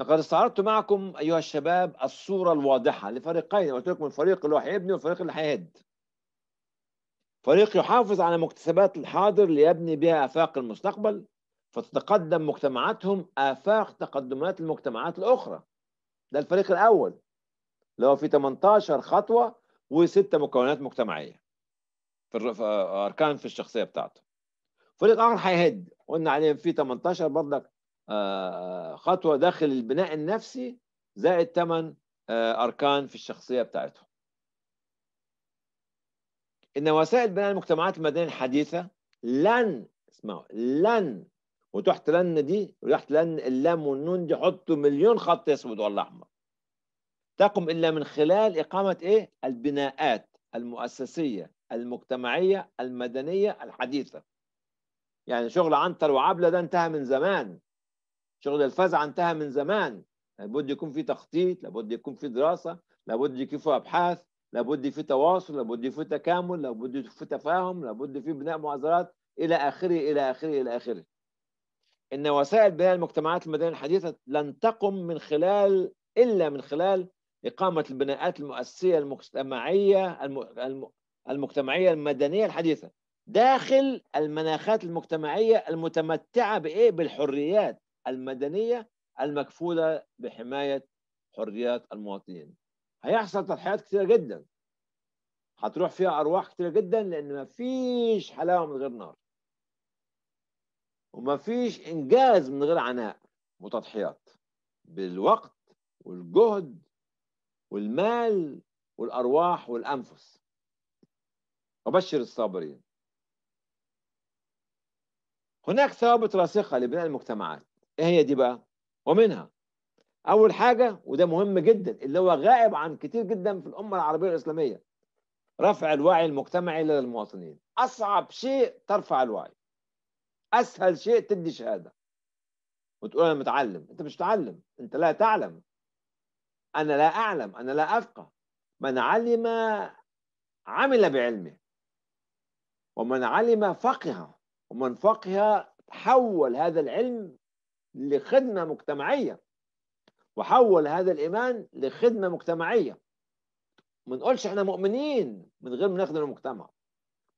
لقد استعرضت معكم ايها الشباب الصوره الواضحه لفريقين قلت لكم الفريق اللي هو هيبني والفريق اللي هيهد فريق يحافظ على مكتسبات الحاضر ليبني بها افاق المستقبل فتتقدم مجتمعاتهم افاق تقدمات المجتمعات الاخرى ده الفريق الاول اللي هو في 18 خطوه وست مكونات مجتمعيه في اركان في الشخصيه بتاعته فريق اخر هيهد قلنا عليه في 18 برضك آه، خطوه داخل البناء النفسي زائد ثمان آه، اركان في الشخصيه بتاعتهم. ان وسائل بناء المجتمعات المدنيه الحديثه لن اسمعوا لن وتحت لن دي وتحت لن اللام والنون دي حطوا مليون خط اسود ولا احمر. تقم الا من خلال اقامه ايه؟ البناءات المؤسسيه المجتمعيه المدنيه الحديثه. يعني شغل عنتر وعبله ده انتهى من زمان شغل الفزع انتهى من زمان لابد يكون في تخطيط لابد يكون في دراسه لابد يكون في ابحاث لابد في تواصل لابد في تكامل لابد في تفاهم لابد في بناء مؤازرات الى اخره الى اخره الى اخره ان وسائل بناء المجتمعات المدنيه الحديثه لن تقم من خلال الا من خلال اقامه البناءات المؤسسيه المجتمعيه المجتمعيه المدنيه الحديثه داخل المناخات المجتمعيه المتمتعه بايه بالحريات المدنية المكفولة بحماية حريات المواطنين هيحصل تضحيات كثيرة جدا هتروح فيها أرواح كثيرة جدا لأن ما فيش حلاوة من غير نار وما فيش إنجاز من غير عناء وتضحيات بالوقت والجهد والمال والأرواح والأنفس وبشر الصابرين هناك ثوابت راسخة لبناء المجتمعات ايه هي دي بقى ومنها اول حاجه وده مهم جدا اللي هو غائب عن كتير جدا في الامه العربيه الاسلاميه رفع الوعي المجتمعي للمواطنين اصعب شيء ترفع الوعي اسهل شيء تدي شهاده وتقول انا متعلم انت مش متعلم انت لا تعلم انا لا اعلم انا لا افقه من علم عمل بعلمه ومن علم فقه ومن فقه تحول هذا العلم لخدمة مجتمعية وحول هذا الإيمان لخدمة مجتمعية ما نقولش احنا مؤمنين من غير ما نخدم المجتمع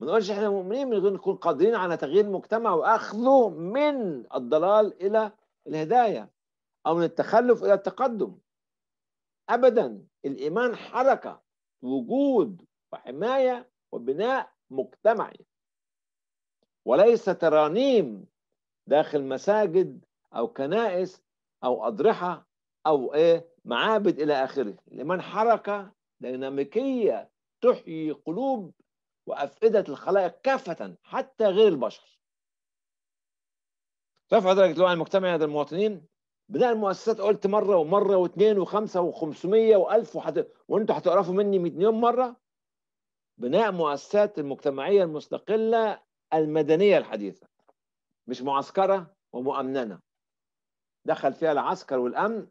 ما نقولش احنا مؤمنين من غير نكون قادرين على تغيير المجتمع واخذه من الضلال الى الهدايه او من التخلف الى التقدم ابدا الايمان حركه وجود وحمايه وبناء مجتمعي وليس ترانيم داخل مساجد او كنائس او اضرحه او ايه معابد الى اخره لمن حركه ديناميكيه تحيي قلوب وافئده الخلائق كافه حتى غير البشر رفع درجه الوعي المجتمعي لدى المواطنين بناء المؤسسات قلت مره ومره واثنين وخمسه وخمسمية والف 1000 وانتوا هتقرفوا مني 100 يوم مره بناء مؤسسات المجتمعيه المستقله المدنيه الحديثه مش معسكره ومؤمننه دخل فيها العسكر والامن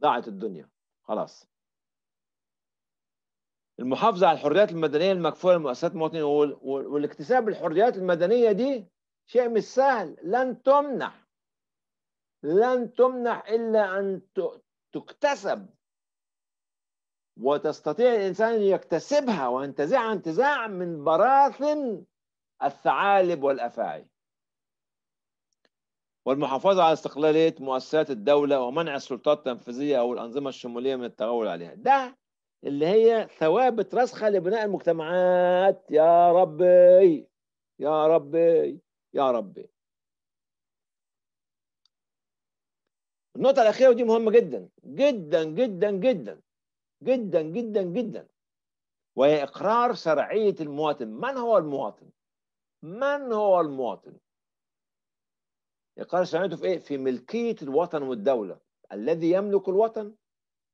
ضاعت الدنيا خلاص المحافظة على الحريات المدنية المكفولة لمؤسسات المواطنين والاكتساب الحريات المدنية دي شيء مش سهل لن تمنح لن تمنح إلا أن تكتسب وتستطيع الإنسان أن يكتسبها وينتزعها انتزاعا من براثن الثعالب والأفاعي والمحافظة على استقلالية مؤسسات الدولة ومنع السلطات التنفيذية أو الأنظمة الشمولية من التغول عليها ده اللي هي ثوابت راسخة لبناء المجتمعات يا ربي يا ربي يا ربي النقطة الأخيرة ودي مهمة جدا جدا جدا جدا جدا جدا جدا وهي إقرار شرعية المواطن من هو المواطن؟ من هو المواطن؟ القاهرة الشرعية في إيه؟ في ملكية الوطن والدولة الذي يملك الوطن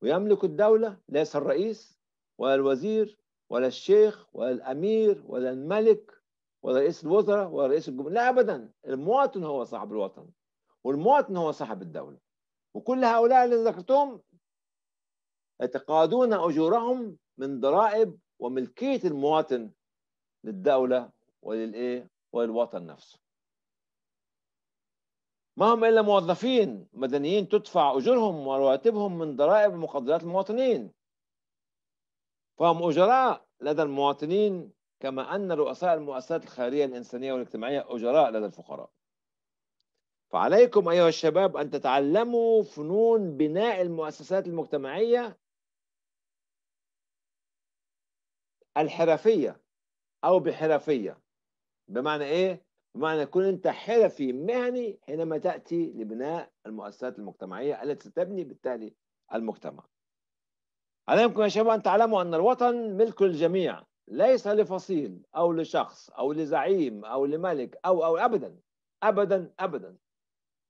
ويملك الدولة ليس الرئيس ولا الوزير ولا الشيخ ولا الأمير ولا الملك ولا رئيس الوزراء ولا رئيس الجمهورية لا أبدا المواطن هو صاحب الوطن والمواطن هو صاحب الدولة وكل هؤلاء اللي ذكرتهم يتقاضون أجورهم من ضرائب وملكية المواطن للدولة وللإيه وللوطن نفسه ما هم إلا موظفين مدنيين تدفع أجورهم ورواتبهم من ضرائب ومقدرات المواطنين فهم أجراء لدى المواطنين كما أن رؤساء المؤسسات الخيرية الإنسانية والاجتماعية أجراء لدى الفقراء فعليكم أيها الشباب أن تتعلموا فنون بناء المؤسسات المجتمعية الحرفية أو بحرفية بمعنى إيه؟ بمعنى كن أنت حرفي مهني حينما تأتي لبناء المؤسسات المجتمعية التي ستبني بالتالي المجتمع عليكم يا شباب أن تعلموا أن الوطن ملك الجميع ليس لفصيل أو لشخص أو لزعيم أو لملك أو أو أبدا أبدا أبدا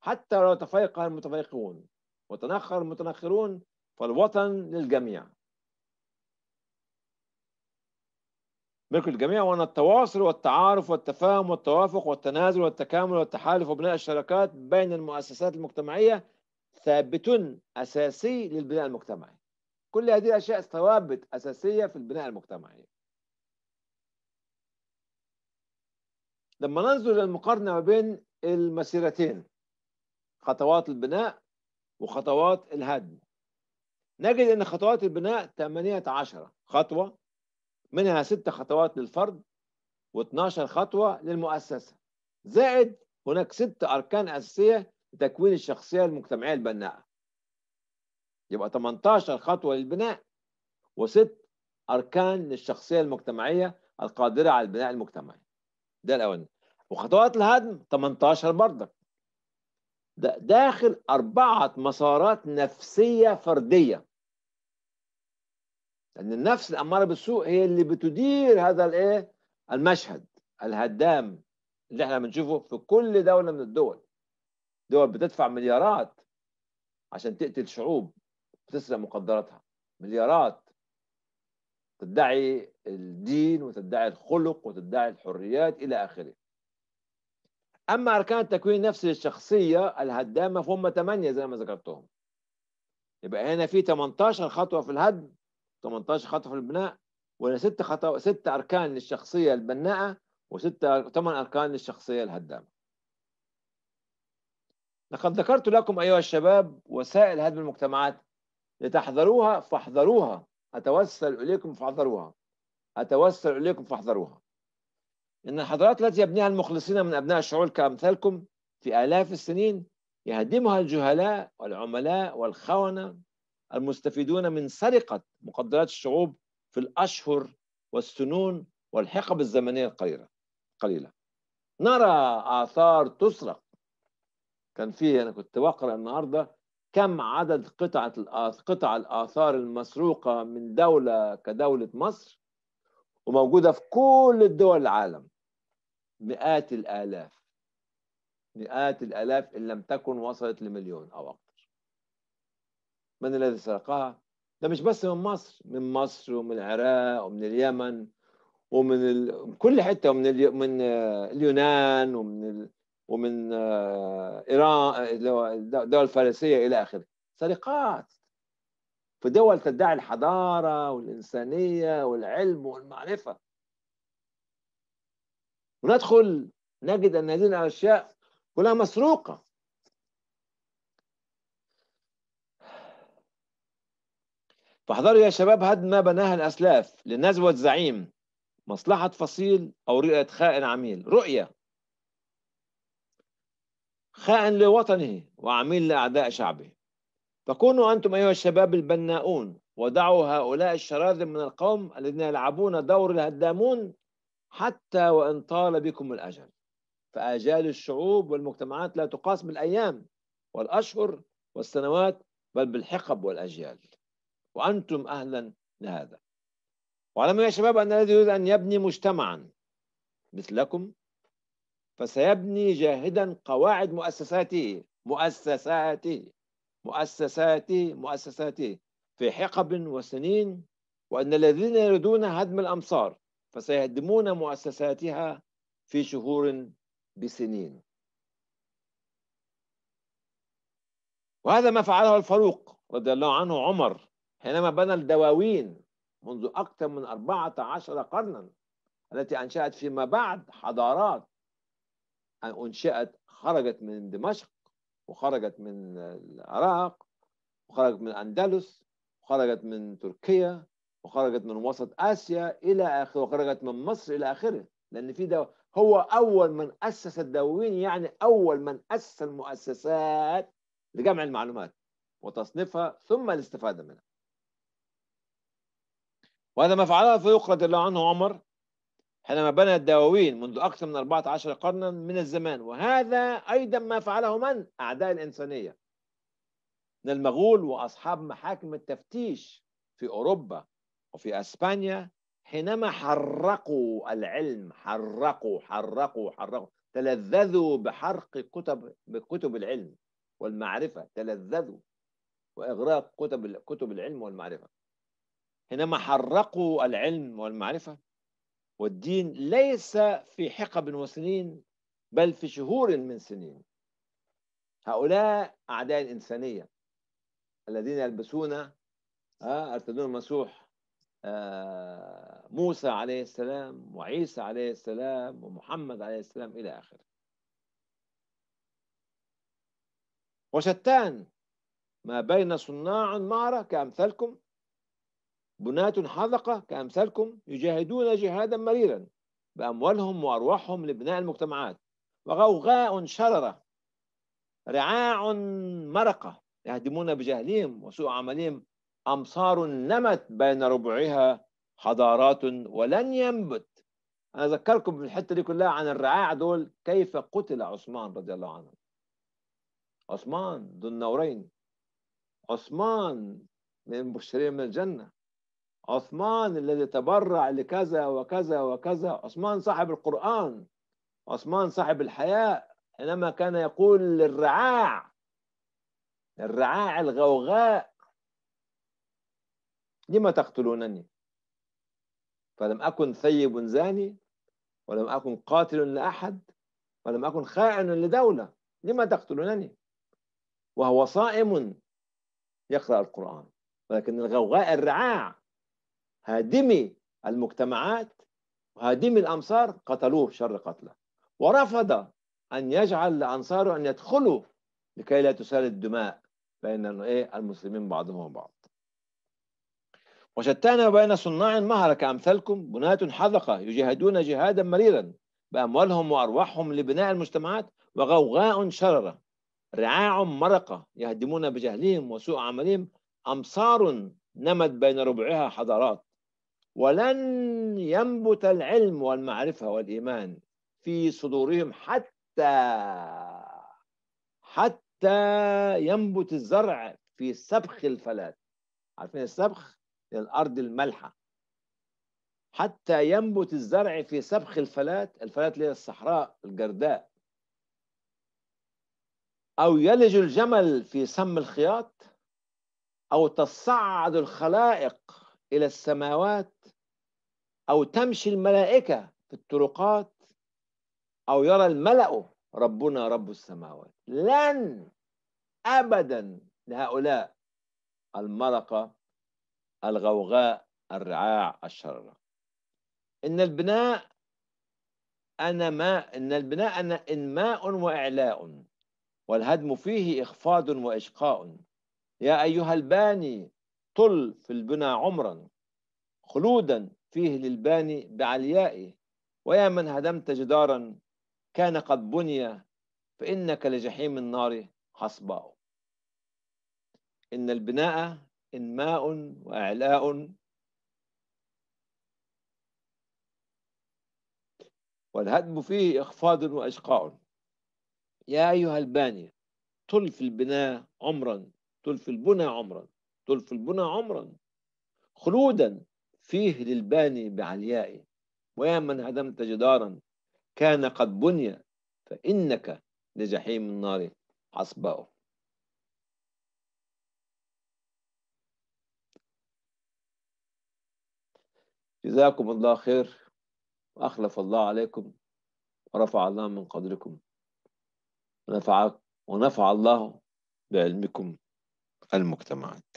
حتى لو تفيق المتفيقون وتنخر المتنخرون فالوطن للجميع ملك الجميع وأن التواصل والتعارف والتفاهم والتوافق والتنازل والتكامل والتحالف وبناء الشراكات بين المؤسسات المجتمعية ثابت أساسي للبناء المجتمعي كل هذه الأشياء ثوابت أساسية في البناء المجتمعي لما ننظر للمقارنة ما بين المسيرتين خطوات البناء وخطوات الهدم نجد أن خطوات البناء 18 خطوة منها ست خطوات للفرد و12 خطوة للمؤسسة زائد هناك ست أركان أساسية لتكوين الشخصية المجتمعية البناءة يبقى 18 خطوة للبناء وست أركان للشخصية المجتمعية القادرة على البناء المجتمعي ده الاول وخطوات الهدم 18 برضك داخل أربعة مسارات نفسية فردية لان النفس الاماره بالسوء هي اللي بتدير هذا الايه المشهد الهدام اللي احنا بنشوفه في كل دوله من الدول دول بتدفع مليارات عشان تقتل شعوب بتسرق مقدراتها مليارات تدعي الدين وتدعي الخلق وتدعي الحريات الى اخره اما اركان التكوين النفسي للشخصيه الهدامه فهم ثمانيه زي ما ذكرتهم يبقى هنا في 18 خطوه في الهدم 18 خطوه في البناء ولا ست خطوات ست اركان للشخصيه البناءه وست ثمان اركان للشخصيه الهدامه. لقد ذكرت لكم ايها الشباب وسائل هدم المجتمعات لتحذروها فاحذروها اتوسل اليكم فاحذروها اتوسل اليكم فاحذروها. ان الحضارات التي يبنيها المخلصين من ابناء الشعوب كامثالكم في الاف السنين يهدمها الجهلاء والعملاء والخونه المستفيدون من سرقة مقدرات الشعوب في الأشهر والسنون والحقب الزمنية القليلة قليلة نرى آثار تسرق كان فيه أنا كنت بقرأ النهاردة كم عدد قطعة قطع الآثار المسروقة من دولة كدولة مصر وموجودة في كل الدول العالم مئات الآلاف مئات الآلاف إن لم تكن وصلت لمليون أو أقل من الذي سرقها ده مش بس من مصر من مصر ومن العراق ومن اليمن ومن ال... كل حته ومن ال... من آه، اليونان ومن ال... ومن آه، ايران آه، الدول الفارسيه الى اخره سرقات في دول تدعي الحضاره والانسانيه والعلم والمعرفه وندخل نجد ان هذه الاشياء كلها مسروقه فاحذروا يا شباب هدم ما بناها الأسلاف لنزوة زعيم مصلحة فصيل أو رؤية خائن عميل رؤية خائن لوطنه وعميل لأعداء شعبه فكونوا أنتم أيها الشباب البناؤون ودعوا هؤلاء الشراذم من القوم الذين يلعبون دور الهدامون حتى وإن طال بكم الأجل فآجال الشعوب والمجتمعات لا تقاس بالأيام والأشهر والسنوات بل بالحقب والأجيال وأنتم أهلا لهذا وعلموا يا شباب أن الذي يريد أن يبني مجتمعا مثلكم فسيبني جاهدا قواعد مؤسساته مؤسساته مؤسساته مؤسساته في حقب وسنين وأن الذين يريدون هدم الأمصار فسيهدمون مؤسساتها في شهور بسنين وهذا ما فعله الفاروق رضي الله عنه عمر حينما بنى الدواوين منذ أكثر من 14 قرنا التي أنشأت فيما بعد حضارات أنشأت خرجت من دمشق وخرجت من العراق وخرجت من الأندلس وخرجت من تركيا وخرجت من وسط آسيا إلى آخره وخرجت من مصر إلى آخره لأن في دو... هو أول من أسس الدواوين يعني أول من أسس المؤسسات لجمع المعلومات وتصنيفها ثم الاستفادة منها وهذا ما فعله فيقرد الله عنه عمر حينما بنى الدواوين منذ أكثر من 14 قرنا من الزمان وهذا أيضا ما فعله من؟ أعداء الإنسانية من المغول وأصحاب محاكم التفتيش في أوروبا وفي أسبانيا حينما حرقوا العلم حرقوا حرقوا حرقوا تلذذوا بحرق كتب بكتب العلم والمعرفة تلذذوا وإغراق كتب كتب العلم والمعرفة حينما حرقوا العلم والمعرفة والدين ليس في حقب وسنين بل في شهور من سنين هؤلاء أعداء الإنسانية الذين يلبسون أرتدون آه، مسوح آه، موسى عليه السلام وعيسى عليه السلام ومحمد عليه السلام إلى آخره وشتان ما بين صناع المعرة كأمثالكم بناة حذقة كأمثالكم يجاهدون جهادا مريرا بأموالهم وأرواحهم لبناء المجتمعات وغوغاء شررة رعاع مرقة يهدمون بجهلهم وسوء عملهم أمصار نمت بين ربعها حضارات ولن ينبت أنا أذكركم بالحتة دي كلها عن الرعاع دول كيف قتل عثمان رضي الله عنه عثمان ذو النورين عثمان من المبشرين من الجنة عثمان الذي تبرع لكذا وكذا وكذا عثمان صاحب القرآن عثمان صاحب الحياء حينما كان يقول للرعاع الرعاع الغوغاء لما تقتلونني فلم أكن ثيب زاني ولم أكن قاتل لأحد ولم أكن خائن لدولة لما تقتلونني وهو صائم يقرأ القرآن ولكن الغوغاء الرعاع هادمي المجتمعات وهادمي الأمصار قتلوه شر قتله ورفض أن يجعل لأنصاره أن يدخلوا لكي لا تسال الدماء بين إيه؟ المسلمين بعضهم بعض وشتان بين صناع المهر كأمثالكم بناة حذقة يجاهدون جهادا مريرا بأموالهم وأرواحهم لبناء المجتمعات وغوغاء شررة رعاع مرقة يهدمون بجهلهم وسوء عملهم أمصار نمت بين ربعها حضارات ولن ينبت العلم والمعرفة والإيمان في صدورهم حتى حتى ينبت الزرع في سبخ الفلات عارفين السبخ الأرض الملحة حتى ينبت الزرع في سبخ الفلات الفلات اللي هي الصحراء الجرداء أو يلج الجمل في سم الخياط أو تصعد الخلائق إلى السماوات أو تمشي الملائكة في الطرقات أو يرى الملأ ربنا رب السماوات لن أبدا لهؤلاء المرقة الغوغاء الرعاع الشررة إن البناء أنا ما إن البناء أنا إنماء وإعلاء والهدم فيه إخفاض وإشقاء يا أيها الباني طل في البناء عمرا خلودا فيه للباني بعليائه ويا من هدمت جدارا كان قد بني فإنك لجحيم النار حصباء إن البناء إنماء وإعلاء والهدم فيه إخفاض وإشقاء يا أيها الباني طل في البناء عمرا طل في البنى عمرا طل في البنى عمرا خلودا فيه للباني بعليائه ويا من هدمت جدارا كان قد بني فإنك لجحيم النار عصباؤه جزاكم الله خير وأخلف الله عليكم ورفع الله من قدركم ونفع, ونفع الله بعلمكم المجتمعات